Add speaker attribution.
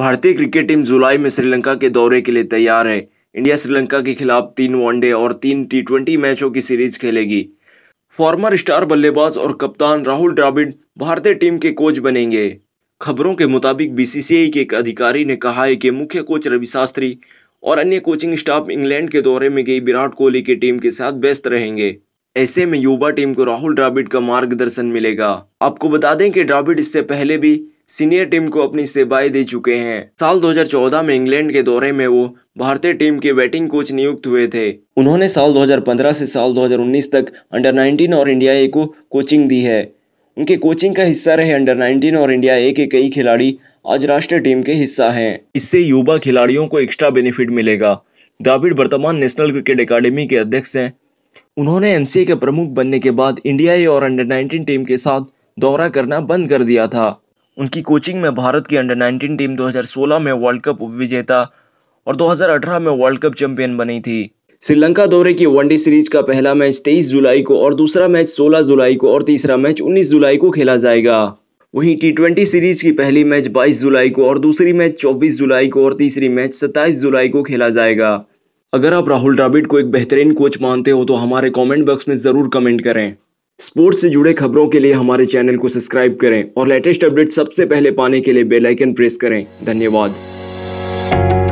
Speaker 1: भारतीय cricket team जुलाई में श्रीलंका के दौरे के लिए तैयार है इंडिया श्रीलंका के खिलाफ तीन वनडे और तीन टी मैचों की सीरीज खेलेगी फॉर्मर स्टार बल्लेबाज और कप्तान राहुल ड्राविड भारतीय टीम के कोच बनेंगे खबरों के मुताबिक बीसीसीआई के एक अधिकारी ने कहा है कि मुख्य कोच रवि शास्त्री और अन्य कोचिंग स्टाफ इंग्लैंड के दौरे में गई विराट कोहली की टीम के साथ व्यस्त रहेंगे ऐसे में युवा टीम को राहुल ड्राविड का मार्गदर्शन मिलेगा आपको बता दें कि ड्राविड इससे पहले भी सीनियर टीम को अपनी सेवाएं दे चुके हैं साल 2014 में इंग्लैंड के दौरे में वो भारतीय टीम के बैटिंग कोच नियुक्त हुए थे उन्होंने साल 2015 से साल 2019 तक अंडर 19 और इंडिया ए को कोचिंग दी है उनके कोचिंग का हिस्सा रहे अंडर 19 और इंडिया ए के कई खिलाड़ी आज राष्ट्रीय टीम के हिस्सा है इससे युवा खिलाड़ियों को एक्स्ट्रा बेनिफिट मिलेगा द्राविड वर्तमान नेशनल क्रिकेट अकादमी के अध्यक्ष हैं उन्होंने एनसीए के प्रमुख बनने के बाद इंडिया ए और अंडर 19 टीम के साथ दौरा करना बंद कर दिया था उनकी कोचिंग में भारत की अंडर 19 टीम 2016 में वर्ल्ड कप विजेता और 2018 में वर्ल्ड कप चैंपियन बनी थी श्रीलंका दौरे की वनडे सीरीज का पहला मैच 23 जुलाई को और दूसरा मैच 16 जुलाई को और तीसरा मैच 19 जुलाई को खेला जाएगा वहीं टी सीरीज की पहली मैच 22 जुलाई को और दूसरी मैच 24 जुलाई को और तीसरी मैच 27 जुलाई को खेला जाएगा अगर आप राहुल द्राविड को एक बेहतरीन कोच मानते हो तो हमारे कमेंट बॉक्स में ज़रूर कमेंट करें स्पोर्ट्स से जुड़े खबरों के लिए हमारे चैनल को सब्सक्राइब करें और लेटेस्ट अपडेट सबसे पहले पाने के लिए बेलाइकन प्रेस करें धन्यवाद